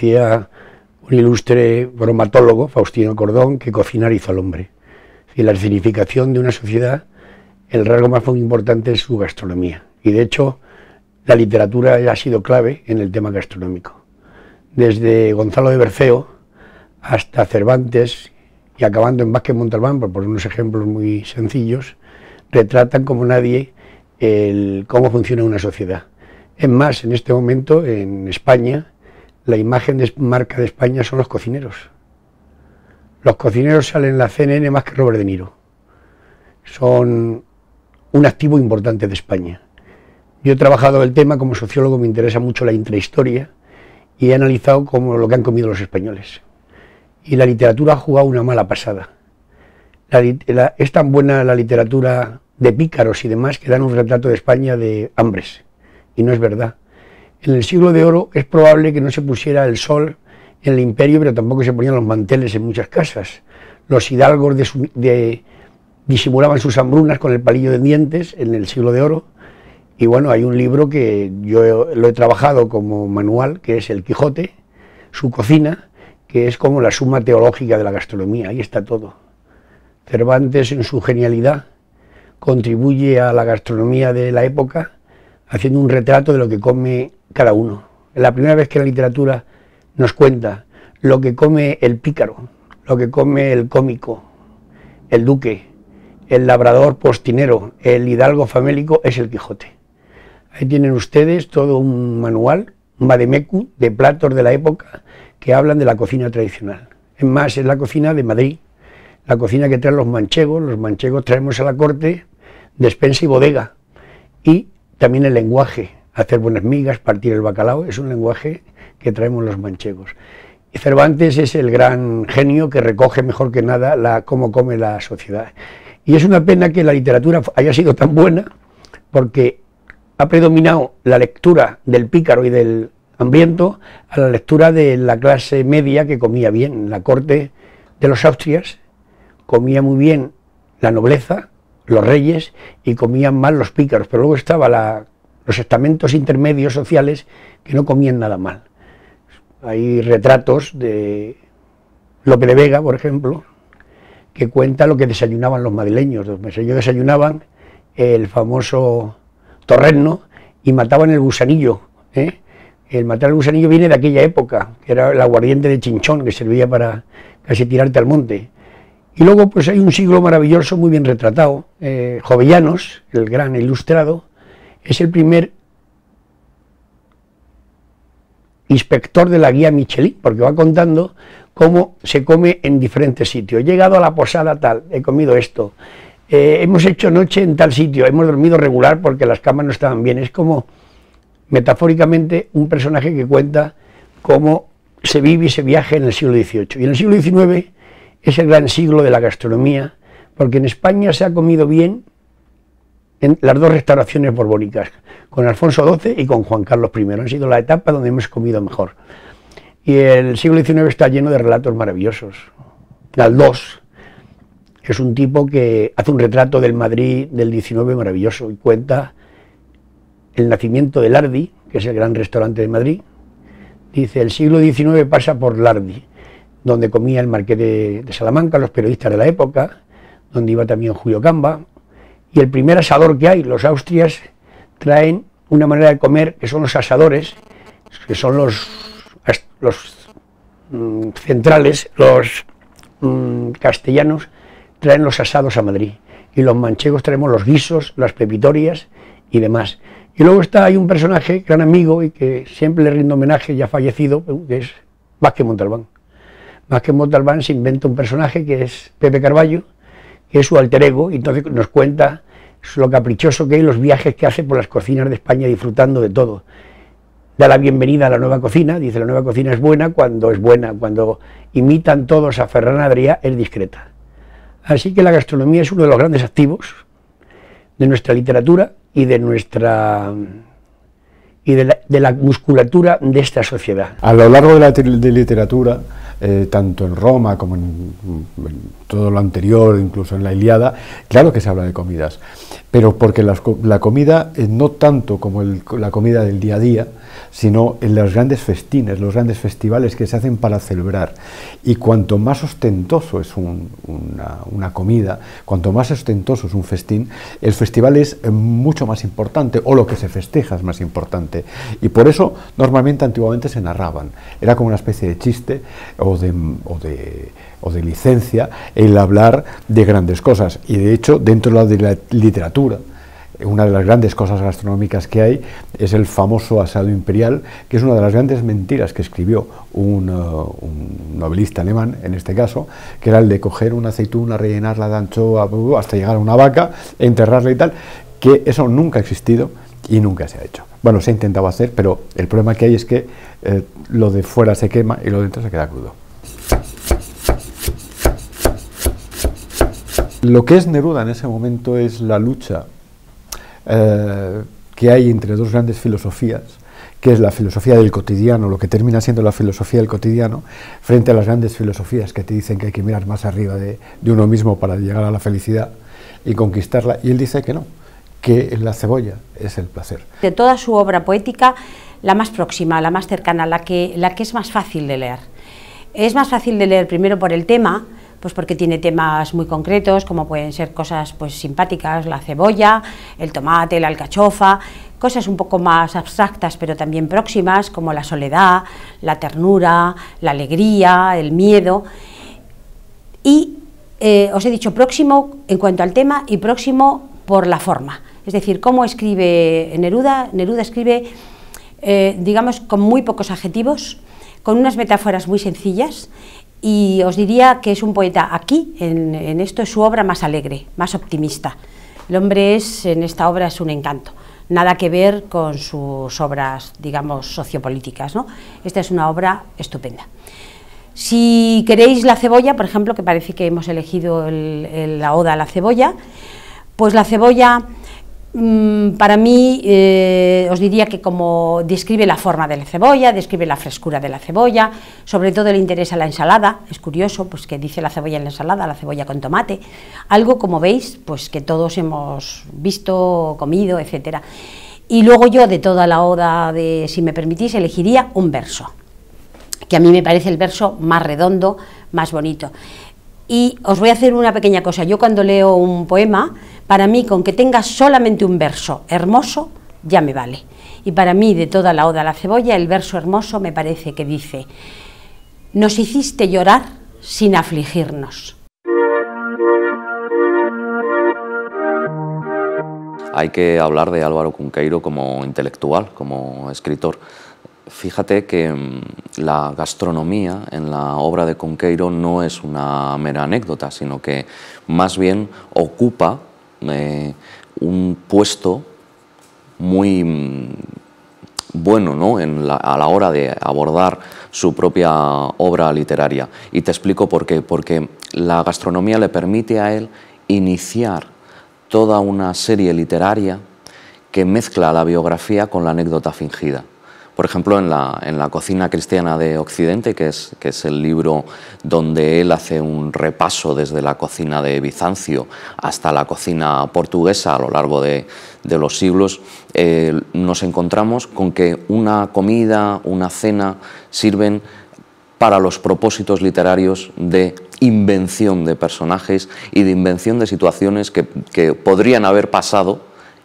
decía un ilustre bromatólogo, Faustino Cordón, que cocinar hizo al hombre. Y la significación de una sociedad, el rasgo más importante es su gastronomía. Y de hecho, la literatura ha sido clave en el tema gastronómico. Desde Gonzalo de Berceo hasta Cervantes y acabando en Vázquez Montalbán, por unos ejemplos muy sencillos, retratan como nadie cómo funciona una sociedad. Es más, en este momento en España la imagen de marca de España son los cocineros. Los cocineros salen en la CNN más que Robert De Niro. Son un activo importante de España. Yo he trabajado el tema como sociólogo, me interesa mucho la intrahistoria y he analizado cómo lo que han comido los españoles. Y la literatura ha jugado una mala pasada. es tan buena la literatura de pícaros y demás que dan un retrato de España de hambres. Y no es verdad. En el siglo de oro es probable que no se pusiera el sol en el imperio, pero tampoco se ponían los manteles en muchas casas. Los hidalgos disimulaban sus hambrunas con el palillo de dientes en el siglo de oro. Y bueno, hay un libro que yo lo he trabajado como manual, que es El Quijote, su cocina, que es como la suma teológica de la gastronomía, ahí está todo. Cervantes en su genialidad contribuye a la gastronomía de la época haciendo un retrato de lo que come cada uno. la primera vez que la literatura nos cuenta lo que come el pícaro, lo que come el cómico, el duque, el labrador postinero, el hidalgo famélico es el Quijote. Ahí tienen ustedes todo un manual, un mademecu de platos de la época que hablan de la cocina tradicional. Es más, es la cocina de Madrid, la cocina que traen los manchegos. Los manchegos traemos a la corte despensa y bodega. Y también el lenguaje, hacer buenas migas, partir el bacalao, es un lenguaje que traemos los manchegos. Y Cervantes es el gran genio que recoge mejor que nada la, cómo come la sociedad. Y es una pena que la literatura haya sido tan buena, porque ha predominado la lectura del pícaro y del hambriento a la lectura de la clase media que comía bien. La corte de los Austrias comía muy bien la nobleza, los reyes, y comían mal los pícaros, pero luego estaba la los estamentos intermedios sociales que no comían nada mal. Hay retratos de Lope de Vega, por ejemplo, que cuenta lo que desayunaban los madrileños. ellos desayunaban el famoso torreno y mataban el gusanillo. ¿eh? El matar el gusanillo viene de aquella época, que era el aguardiente de chinchón que servía para casi tirarte al monte. Y luego pues hay un siglo maravilloso muy bien retratado, eh, Jovellanos, el gran ilustrado, es el primer inspector de la guía Michelin, porque va contando cómo se come en diferentes sitios. He llegado a la posada tal, he comido esto, eh, hemos hecho noche en tal sitio, hemos dormido regular porque las camas no estaban bien. Es como, metafóricamente, un personaje que cuenta cómo se vive y se viaja en el siglo XVIII. Y en el siglo XIX es el gran siglo de la gastronomía, porque en España se ha comido bien en las dos restauraciones borbónicas, con Alfonso XII y con Juan Carlos I. Han sido la etapa donde hemos comido mejor. Y el siglo XIX está lleno de relatos maravillosos. dos es un tipo que hace un retrato del Madrid del XIX maravilloso y cuenta el nacimiento de Lardi, que es el gran restaurante de Madrid. Dice, el siglo XIX pasa por Lardi, donde comía el marqués de Salamanca, los periodistas de la época, donde iba también Julio Camba, y el primer asador que hay, los austrias traen una manera de comer que son los asadores, que son los, mm, centrales, los mm, castellanos traen los asados a Madrid y los manchegos traemos los guisos, las pepitorias y demás. Y luego está hay un personaje, gran amigo y que siempre le rindo homenaje, ya fallecido, que es Vázquez Montalbán. Vázquez Montalbán se inventa un personaje que es Pepe Carballo, es su alter ego, y entonces nos cuenta lo caprichoso que es los viajes que hace por las cocinas de España disfrutando de todo. Da la bienvenida a la nueva cocina, dice la nueva cocina es buena cuando es buena, cuando imitan todos a Ferran Adrià es discreta. Así que la gastronomía es uno de los grandes activos de nuestra literatura y de nuestra y de la, musculatura de esta sociedad. A lo largo de la literatura, eh, tanto en Roma como en, todo lo anterior, incluso en la Iliada, claro que se habla de comidas, pero porque la, comida, eh, no tanto como la comida del día a día, sino en los grandes festines, los grandes festivales que se hacen para celebrar. Y cuanto más ostentoso es una, comida, cuanto más ostentoso es un festín, el festival es eh, mucho más importante, o lo que se festeja es más importante. Y por eso normalmente antiguamente se narraban. Era como una especie de chiste o de, licencia el hablar de grandes cosas. Y de hecho, dentro de la literatura, una de las grandes cosas gastronómicas que hay es el famoso asado imperial, que es una de las grandes mentiras que escribió un, uh, un novelista alemán, en este caso, que era el de coger una aceituna, rellenarla de anchoa, hasta llegar a una vaca, enterrarla y tal, que eso nunca ha existido y nunca se ha hecho. Bueno, se ha intentado hacer, pero el problema que hay es que eh, lo de fuera se quema y lo de dentro se queda crudo. Lo que es Neruda en ese momento es la lucha eh, que hay entre dos grandes filosofías, que es la filosofía del cotidiano, lo que termina siendo la filosofía del cotidiano, frente a las grandes filosofías que te dicen que hay que mirar más arriba de uno mismo para llegar a la felicidad y conquistarla. Y él dice que no, que la cebolla es el placer. De toda su obra poética, la más próxima, la más cercana, la que, la que es más fácil de leer. Es más fácil de leer primero por el tema, pues porque tiene temas muy concretos, como pueden ser cosas pues simpáticas, la cebolla, el tomate, la alcachofa, cosas un poco más abstractas pero también próximas, como la soledad, la ternura, la alegría, el miedo. Y eh, os he dicho próximo en cuanto al tema y próximo por la forma. Es decir, cómo escribe Neruda. Neruda escribe, eh, digamos, con muy pocos adjetivos, con unas metáforas muy sencillas y os diría que es un poeta aquí, en, esto es su obra más alegre, más optimista. El hombre es, en esta obra es un encanto nada que ver con sus obras, digamos, sociopolíticas. ¿no? Esta es una obra estupenda. Si queréis la cebolla, por ejemplo, que parece que hemos elegido la oda a la cebolla, pues la cebolla Mm, para mí, eh, os diría que como describe la forma de la cebolla, describe la frescura de la cebolla, sobre todo le interesa la ensalada, es curioso, pues que dice la cebolla en la ensalada, la cebolla con tomate, algo como veis, pues que todos hemos visto, comido, etcétera. Y luego yo de toda la oda de, si me permitís, elegiría un verso, que a mí me parece el verso más redondo, más bonito. Y os voy a hacer una pequeña cosa, yo cuando leo un poema, para mí, con que tenga solamente un verso hermoso, ya me vale. Y para mí, de toda la Oda a la Cebolla, el verso hermoso me parece que dice, nos hiciste llorar sin afligirnos. Hay que hablar de Álvaro Cunqueiro como intelectual, como escritor. Fíjate que mm, la gastronomía en la obra de Conqueiro no es una mera anécdota, sino que más bien ocupa eh, un puesto muy mm, bueno ¿no? a la hora de abordar su propia obra literaria. Y te explico por qué. Porque la gastronomía le permite a él iniciar toda una serie literaria que mezcla la biografía con la anécdota fingida. Por ejemplo, en la, cocina cristiana de Occidente, que es, que es el libro donde él hace un repaso desde la cocina de Bizancio hasta la cocina portuguesa a lo largo de, los siglos, eh, nos encontramos con que una comida, una cena sirven para los propósitos literarios de invención de personajes y de invención de situaciones que podrían haber pasado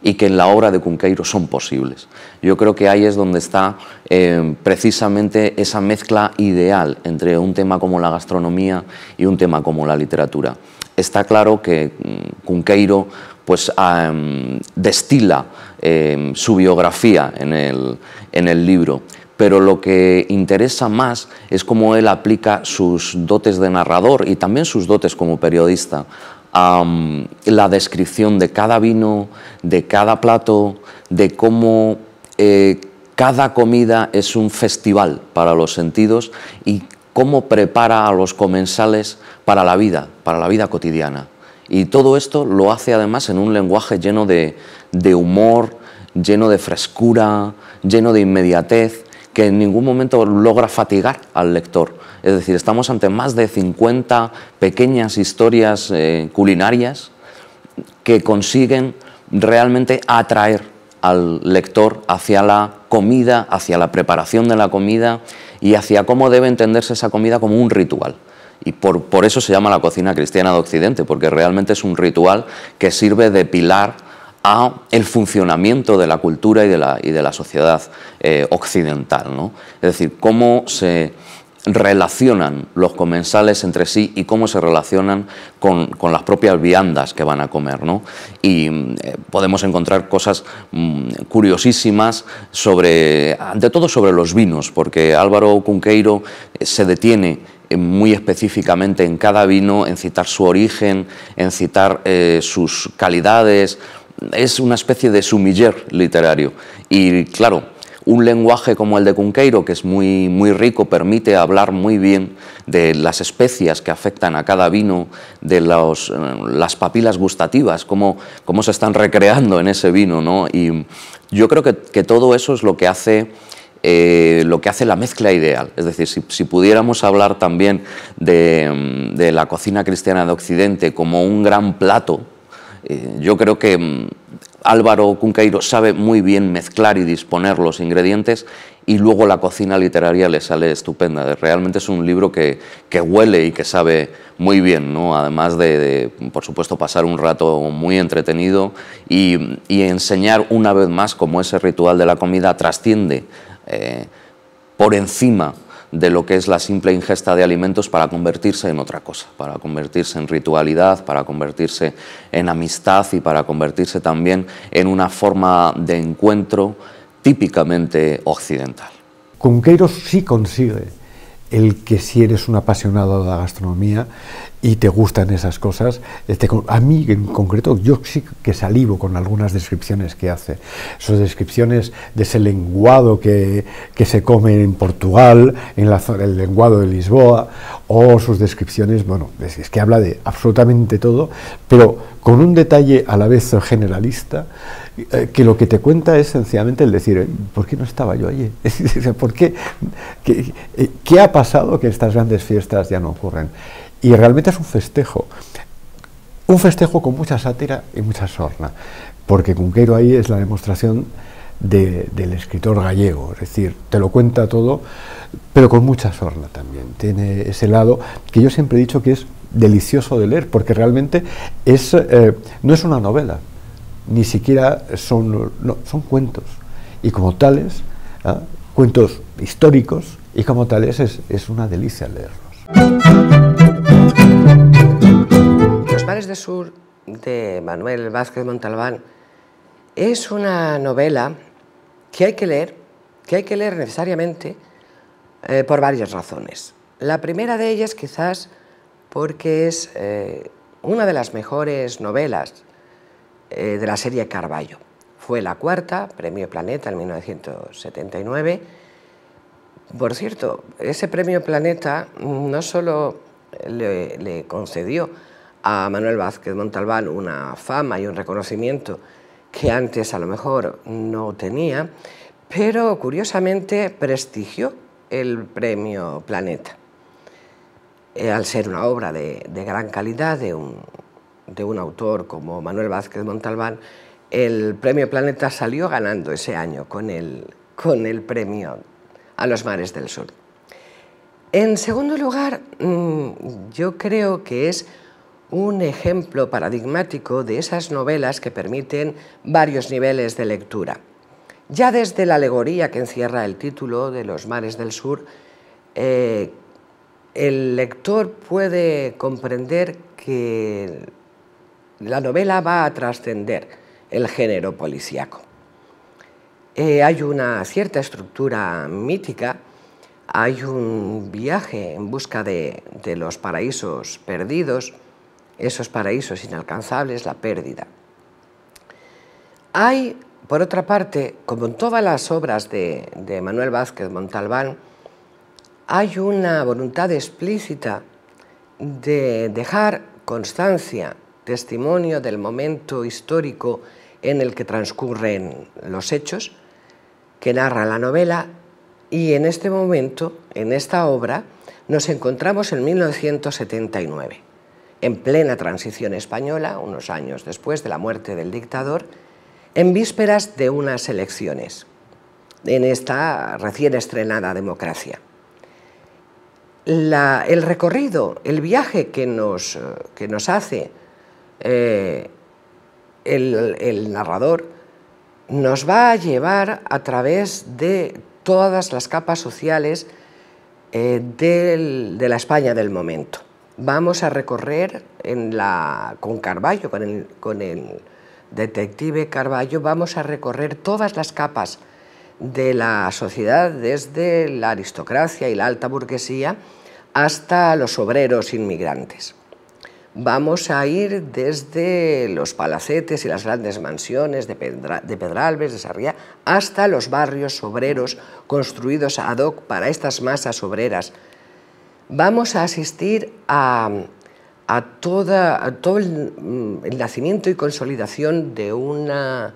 y que en la obra de Cunqueiro son posibles. Yo creo que ahí es donde está eh, precisamente esa mezcla ideal entre un tema como la gastronomía y un tema como la literatura. Está claro que mm, Cunqueiro pues, ah, mm, destila eh, su biografía en el, en el libro, pero lo que interesa más es cómo él aplica sus dotes de narrador y también sus dotes como periodista la descripción de cada vino, de cada plato, de cómo eh, cada comida es un festival para los sentidos y cómo prepara a los comensales para la vida, para la vida cotidiana. Y todo esto lo hace además en un lenguaje lleno de humor, lleno de frescura, lleno de inmediatez, que en ningún momento logra fatigar al lector. Es decir, estamos ante más de 50 pequeñas historias eh, culinarias que consiguen realmente atraer al lector hacia la comida, hacia la preparación de la comida y hacia cómo debe entenderse esa comida como un ritual. Y por, eso se llama la cocina cristiana de Occidente, porque realmente es un ritual que sirve de pilar a el funcionamiento de la cultura y de la, sociedad eh, occidental. Es decir, cómo se relacionan los comensales entre sí y cómo se relacionan con, las propias viandas que van a comer. ¿no? Y eh, podemos encontrar cosas mm, curiosísimas sobre, ante todo sobre los vinos, porque Álvaro Cunqueiro eh, se detiene eh, muy específicamente en cada vino, en citar su origen, en citar sus calidades. Es una especie de sumiller literario. Y claro, un lenguaje como el de Cunqueiro, que es muy, muy rico, permite hablar muy bien de las especias que afectan a cada vino, de los, eh, las papilas gustativas, cómo, cómo se están recreando en ese vino. Y yo creo que, todo eso es lo que hace eh, lo que hace la mezcla ideal. Es decir, si, pudiéramos hablar también mm, de, la cocina cristiana de Occidente como un gran plato, eh, yo creo que mm, Álvaro Cunqueiro sabe muy bien mezclar y disponer los ingredientes y luego la cocina literaria le sale estupenda. Realmente es un libro que, que huele y que sabe muy bien, ¿no? además de, por supuesto, pasar un rato muy entretenido y, enseñar una vez más cómo ese ritual de la comida trasciende eh, por encima de lo que es la simple ingesta de alimentos para convertirse en otra cosa, para convertirse en ritualidad, para convertirse en amistad y para convertirse también en una forma de encuentro típicamente occidental. Conqueiros sí consigue el que si eres un apasionado de la gastronomía y te gustan esas cosas, este, a mí en concreto, yo sí que salivo con algunas descripciones que hace. sus descripciones de ese lenguado que, se come en Portugal, en la, el lenguado de Lisboa, o sus descripciones, bueno, es que habla de absolutamente todo, pero con un detalle a la vez generalista eh, que lo que te cuenta es sencillamente el decir, ¿por qué no estaba yo allí? ¿Por qué, eh, qué, ha pasado que estas grandes fiestas ya no ocurren? Y realmente es un festejo, un festejo con mucha sátira y mucha sorna, porque Cunqueiro ahí es la demostración del escritor gallego, es decir, te lo cuenta todo, pero con mucha sorna también. Tiene ese lado que yo siempre he dicho que es delicioso de leer, porque realmente es, eh, no es una novela, ni siquiera son, son cuentos. Y como tales, ¿ah? cuentos históricos, y como tales es, una delicia leerlos. Los mares del sur de Manuel Vázquez Montalbán es una novela que hay que leer, que hay que leer necesariamente eh, por varias razones. La primera de ellas quizás porque es eh, una de las mejores novelas eh, de la serie Carballo. Fue la cuarta, Premio Planeta en 1979. Por cierto, ese Premio Planeta no solo le, concedió a Manuel Vázquez Montalbán una fama y un reconocimiento que antes a lo mejor no tenía, pero curiosamente prestigió el premio Planeta, eh, al ser una obra de gran calidad de un de un autor como Manuel Vázquez Montalbán, el premio Planeta salió ganando ese año con el, con el premio a los mares del sur. En segundo lugar, mm, yo creo que es un ejemplo paradigmático de esas novelas que permiten varios niveles de lectura. Ya desde la alegoría que encierra el título de Los mares del sur, eh, el lector puede comprender que la novela va a trascender el género policíaco. Eh, hay una cierta estructura mítica, hay un viaje en busca de, los paraísos perdidos, esos paraísos inalcanzables, la pérdida. Hay, por otra parte, como en todas las obras de, de Manuel Vázquez Montalbán, hay una voluntad explícita de dejar constancia testimonio del momento histórico en el que transcurren los hechos que narra la novela y en este momento, en esta obra, nos encontramos en 1979, en plena transición española, unos años después de la muerte del dictador, en vísperas de unas elecciones, en esta recién estrenada democracia. el recorrido, el viaje que nos hace eh, el, narrador, nos va a llevar a través de todas las capas sociales eh, de la España del momento. Vamos a recorrer con Carballo, con el, con el, detective Carballo, vamos a recorrer todas las capas de la sociedad, desde la aristocracia y la alta burguesía hasta los obreros inmigrantes. Vamos a ir desde los palacetes y las grandes mansiones de, de Pedralbes, de Sarriá, hasta los barrios obreros construidos ad hoc para estas masas obreras. Vamos a asistir a, todo mm, el, nacimiento y consolidación em, de una,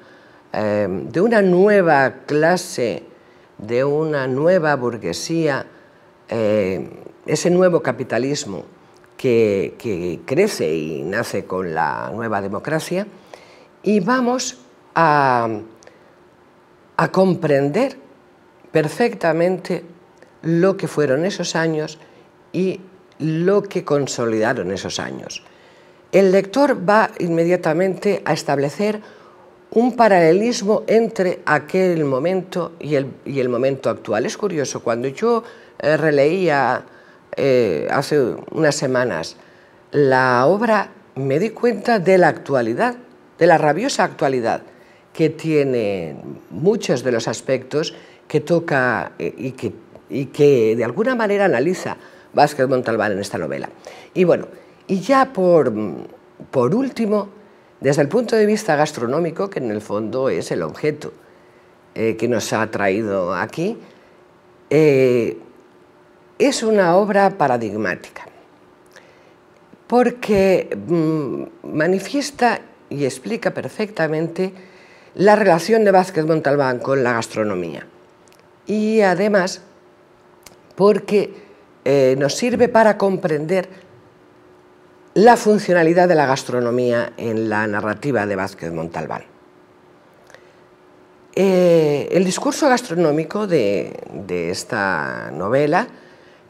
nueva clase, de una nueva burguesía, eh, ese nuevo capitalismo que, crece y nace con la nueva democracia y vamos a, a comprender perfectamente lo que fueron esos años y lo que consolidaron esos años. El lector va inmediatamente a establecer un paralelismo entre aquel momento y el, y el momento actual. Es curioso, cuando yo eh, releía eh, hace unas semanas la obra, me di cuenta de la actualidad, de la rabiosa actualidad que tiene muchos de los aspectos que toca eh, y que, que de alguna manera analiza Vázquez Montalbán en esta novela. Y bueno, y ya por, último, desde el punto de vista gastronómico, que en el fondo es el objeto eh, que nos ha traído aquí, es una obra paradigmática porque mm, manifiesta y explica perfectamente la relación de Vázquez Montalbán con la gastronomía. Y además, porque eh, nos sirve para comprender la funcionalidad de la gastronomía en la narrativa de Vázquez Montalbán. Eh, el discurso gastronómico de esta novela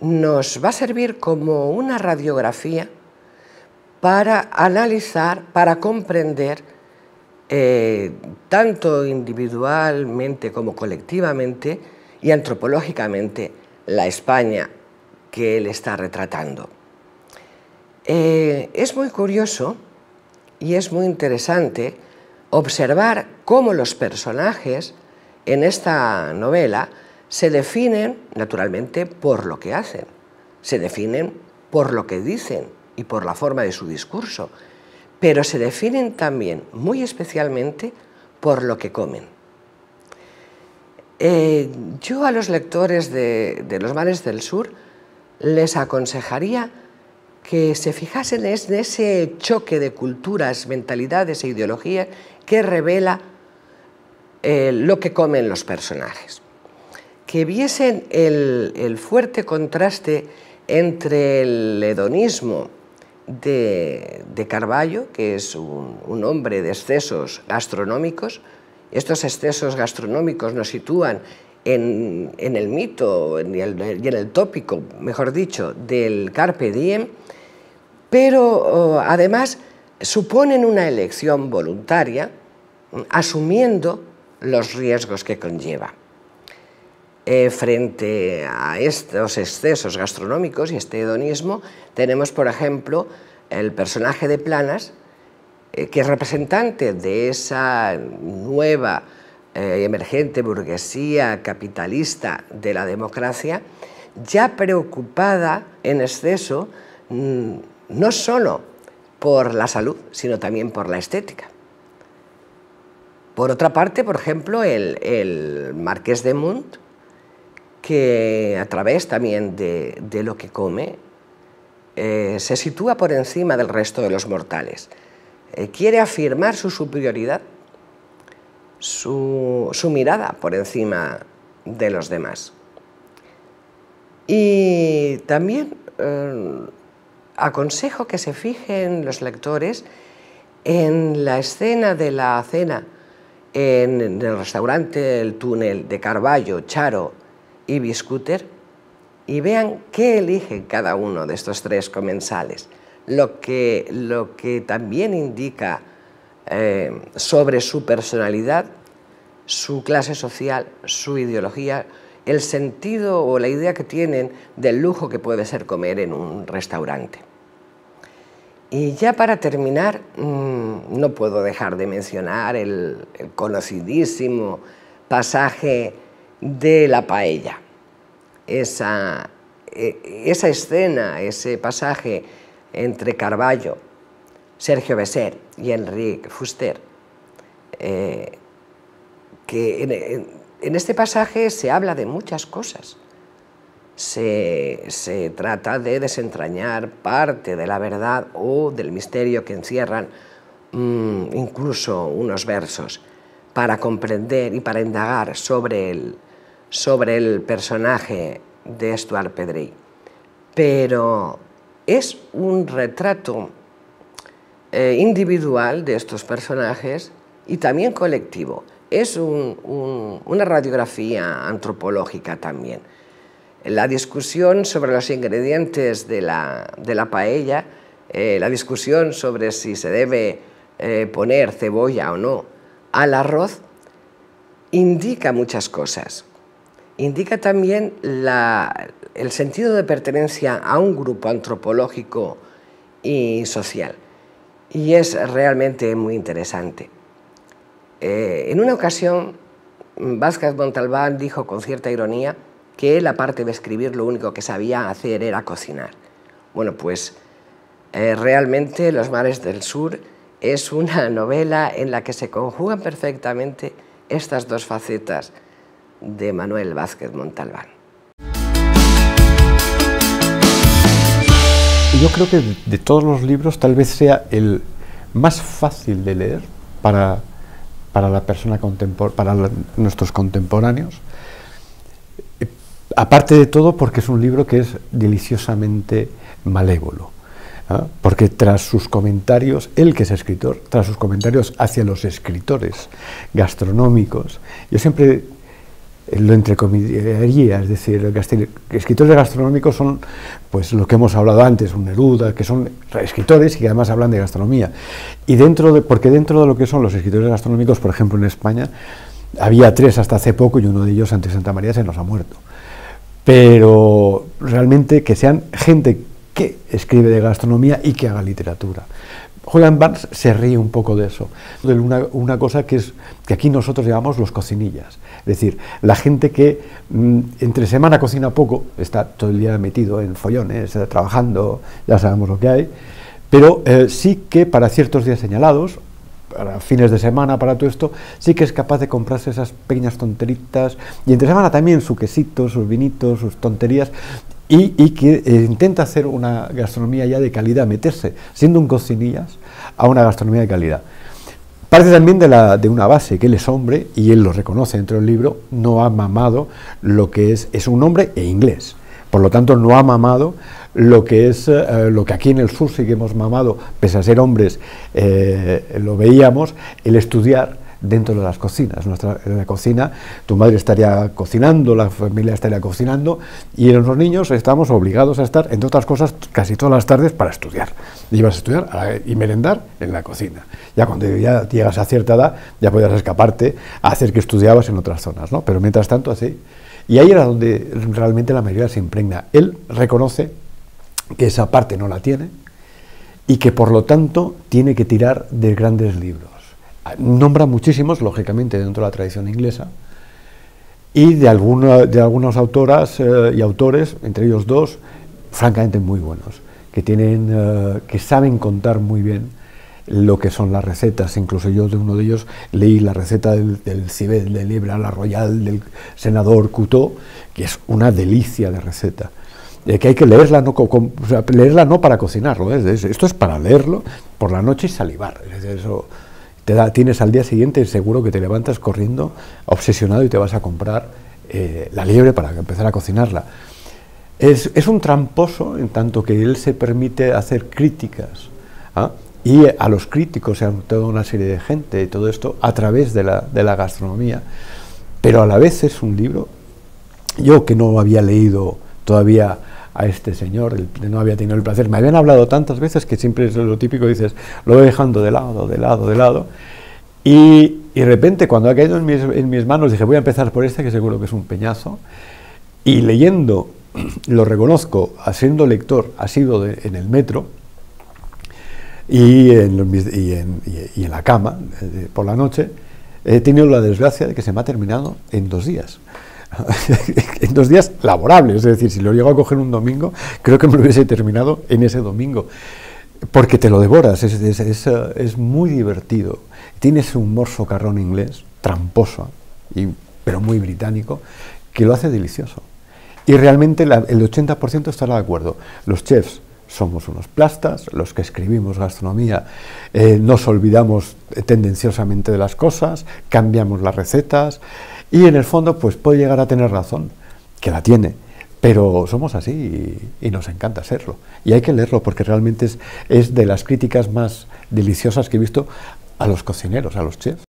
nos va a servir como una radiografía para analizar, para comprender, eh, tanto individualmente como colectivamente y antropológicamente, la España que él está retratando. Eh, es muy curioso y es muy interesante observar cómo los personajes en esta novela se definen, naturalmente, por lo que hacen, se definen por lo que dicen y por la forma de su discurso, pero se definen también, muy especialmente, por lo que comen. Eh, yo a los lectores de, Los Mares del Sur les aconsejaría que se fijasen en ese choque de culturas, mentalidades e ideologías que revela eh, lo que comen los personajes que viesen el, fuerte contraste entre el hedonismo de, Carballo, que es un, hombre de excesos gastronómicos, estos excesos gastronómicos nos sitúan en, el mito y en el tópico, mejor dicho, del carpe diem, pero oh, además suponen una elección voluntaria asumiendo los riesgos que conlleva. Eh, frente a estos excesos gastronómicos y este hedonismo, tenemos, por ejemplo, el personaje de Planas, eh, que es representante de esa nueva y eh, emergente burguesía capitalista de la democracia, ya preocupada en exceso mm, no solo por la salud, sino también por la estética. Por otra parte, por ejemplo, el, el marqués de Mundt que a través también de, lo que come, eh, se sitúa por encima del resto de los mortales. Eh, quiere afirmar su superioridad, su, mirada por encima de los demás. Y también eh, aconsejo que se fijen los lectores en la escena de la cena en el restaurante El Túnel de Carballo, Charo y y vean qué elige cada uno de estos tres comensales, lo que, lo que también indica eh, sobre su personalidad, su clase social, su ideología, el sentido o la idea que tienen del lujo que puede ser comer en un restaurante. Y ya para terminar, mm, no puedo dejar de mencionar el conocidísimo pasaje de la paella. Esa, e, esa escena, ese pasaje entre Carballo, Sergio becer y Enrique Fuster, eh, que en, este pasaje se habla de muchas cosas. Se, trata de desentrañar parte de la verdad o del misterio que encierran mm, incluso unos versos para comprender y para indagar sobre el, sobre el personaje de Stuart Pedrey, pero es un retrato eh, individual de estos personajes y también colectivo. Es una radiografía antropológica también. La discusión sobre los ingredientes de la, paella, eh, la discusión sobre si se debe eh, poner cebolla o no al arroz, indica muchas cosas indica también el sentido de pertenencia a un grupo antropológico y social. Y es realmente muy interesante. Eh, en una ocasión, Vázquez Montalbán dijo con cierta ironía que la parte de escribir, lo único que sabía hacer era cocinar. Bueno, pues eh, realmente Los mares del sur es una novela en la que se conjugan perfectamente estas dos facetas de Manuel Vázquez Montalbán. Yo creo que de todos los libros tal vez sea el más fácil de leer para, la persona para nuestros contemporáneos. Eh, aparte de todo porque es un libro que es deliciosamente malévolo. ¿ah? porque tras sus comentarios, él que es escritor, tras sus comentarios hacia los escritores gastronómicos, yo siempre eh, lo entrecomillaría, es decir, escritores gastronómicos son pues lo que hemos hablado antes, un Neruda, que son escritores y que además hablan de gastronomía. Y dentro de, porque dentro de lo que son los escritores gastronómicos, por ejemplo en España, había tres hasta hace poco y uno de ellos, ante Santa María, se nos ha muerto. Pero realmente que sean gente que escribe de gastronomía y que haga literatura. Holland Barnes se ríe un poco de eso, de una, una, cosa que es que aquí nosotros llamamos los cocinillas, es decir, la gente que mm, entre semana cocina poco, está todo el día metido en follones, eh, trabajando, ya sabemos lo que hay, pero eh, sí que para ciertos días señalados, para fines de semana, para todo esto, sí que es capaz de comprarse esas pequeñas tonteritas y entre semana también su quesito, sus vinitos, sus tonterías y, que eh, intenta hacer una gastronomía ya de calidad, meterse siendo un cocinillas a una gastronomía de calidad. Parte también de, la, de, una base, que él es hombre, y él lo reconoce dentro del libro, no ha mamado lo que es, es un hombre e inglés. Por lo tanto, no ha mamado lo que es eh, lo que aquí en el sur sí que hemos mamado, pese a ser hombres, eh, lo veíamos, el estudiar dentro de las cocinas. Nuestra, en la cocina, tu madre estaría cocinando, la familia estaría cocinando, y los niños estamos obligados a estar, entre otras cosas, casi todas las tardes para estudiar. Ibas a estudiar y merendar en la cocina. Ya cuando ya llegas a cierta edad, ya podías escaparte a hacer que estudiabas en otras zonas, ¿no? Pero mientras tanto, así. Y ahí era donde realmente la mayoría se impregna. Él reconoce que esa parte no la tiene y que por lo tanto tiene que tirar de grandes libros Nombra muchísimos, lógicamente, dentro de la tradición inglesa, y de, algunos de algunas autoras eh, y autores, entre ellos dos, francamente muy buenos, que, tienen, eh, que saben contar muy bien lo que son las recetas. Incluso yo de uno de ellos leí la receta del, del Cibel, de Libra, la Royal, del senador Couteau, que es una delicia de receta. Eh, que hay que leerla no, leerla no para cocinarlo, esto es para leerlo por la noche y salivar. Es, eso, tienes al día siguiente seguro que te levantas corriendo, obsesionado y te vas a comprar eh, la liebre para empezar a cocinarla. Es, un tramposo en tanto que él se permite hacer críticas ¿ah? y a los críticos, a toda una serie de gente y todo esto, a través de la, de la gastronomía. Pero a la vez es un libro, yo que no había leído todavía a este señor, no había tenido el placer. Me habían hablado tantas veces que siempre es lo típico, dices, lo voy dejando de lado, de lado, de lado. Y, y de repente, cuando ha caído en mis, en mis manos, dije, voy a empezar por este, que seguro que es un peñazo. Y leyendo, lo reconozco, siendo lector, ha sido en el metro, y en, y, en, la cama eh, por la noche, he tenido la desgracia de que se me ha terminado en dos días. en dos días laborables. Es decir, si lo llego a coger un domingo, creo que me lo hubiese terminado en ese domingo. Porque te lo devoras, es, eh, muy divertido. Tienes un morso carrón inglés, tramposo, pero muy británico, que lo hace delicioso. Y realmente el 80% estará de acuerdo. Los chefs somos unos plastas, los que escribimos gastronomía eh, nos olvidamos tendenciosamente de las cosas, cambiamos las recetas y en el fondo pues puede llegar a tener razón que la tiene, pero somos así y, nos encanta serlo. Y hay que leerlo porque realmente es, es de las críticas más deliciosas que he visto a los cocineros, a los chefs.